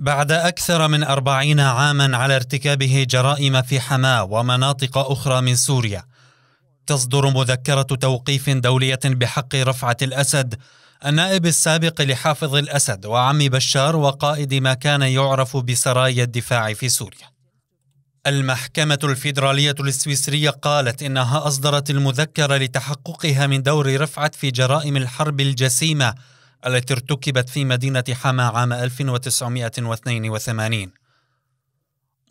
بعد أكثر من أربعين عاما على ارتكابه جرائم في حماة ومناطق أخرى من سوريا تصدر مذكرة توقيف دولية بحق رفعة الأسد النائب السابق لحافظ الأسد وعم بشار وقائد ما كان يعرف بسرايا الدفاع في سوريا المحكمة الفيدرالية السويسرية قالت إنها أصدرت المذكرة لتحققها من دور رفعت في جرائم الحرب الجسيمة التي ارتكبت في مدينة حما عام 1982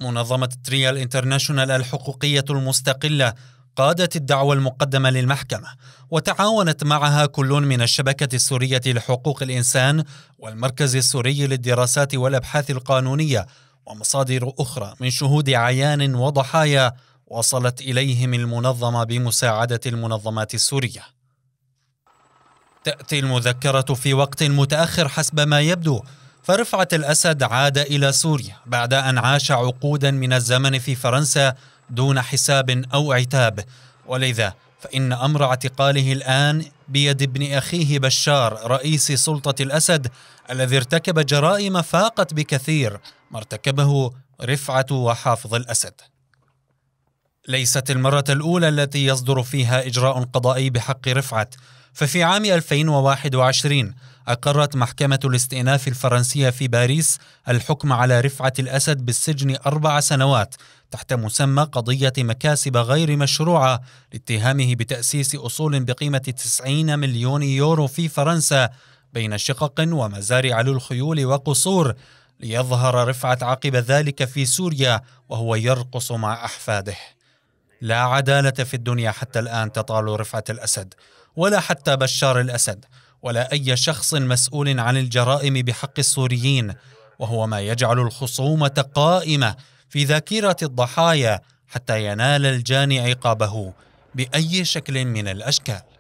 منظمة تريال انترناشونال الحقوقية المستقلة قادت الدعوة المقدمة للمحكمة وتعاونت معها كل من الشبكة السورية لحقوق الإنسان والمركز السوري للدراسات والأبحاث القانونية ومصادر أخرى من شهود عيان وضحايا وصلت إليهم المنظمة بمساعدة المنظمات السورية تأتي المذكرة في وقت متأخر حسب ما يبدو فرفعة الأسد عاد إلى سوريا بعد أن عاش عقودا من الزمن في فرنسا دون حساب أو عتاب ولذا فإن أمر اعتقاله الآن بيد ابن أخيه بشار رئيس سلطة الأسد الذي ارتكب جرائم فاقت بكثير ما ارتكبه رفعة وحافظ الأسد ليست المرة الأولى التي يصدر فيها إجراء قضائي بحق رفعت ففي عام 2021 أقرت محكمة الاستئناف الفرنسية في باريس الحكم على رفعة الأسد بالسجن أربع سنوات تحت مسمى قضية مكاسب غير مشروعة لاتهامه بتأسيس أصول بقيمة 90 مليون يورو في فرنسا بين شقق ومزارع للخيول وقصور ليظهر رفعة عقب ذلك في سوريا وهو يرقص مع أحفاده لا عدالة في الدنيا حتى الآن تطال رفعة الأسد ولا حتى بشار الاسد ولا اي شخص مسؤول عن الجرائم بحق السوريين وهو ما يجعل الخصومه قائمه في ذاكره الضحايا حتى ينال الجاني عقابه باي شكل من الاشكال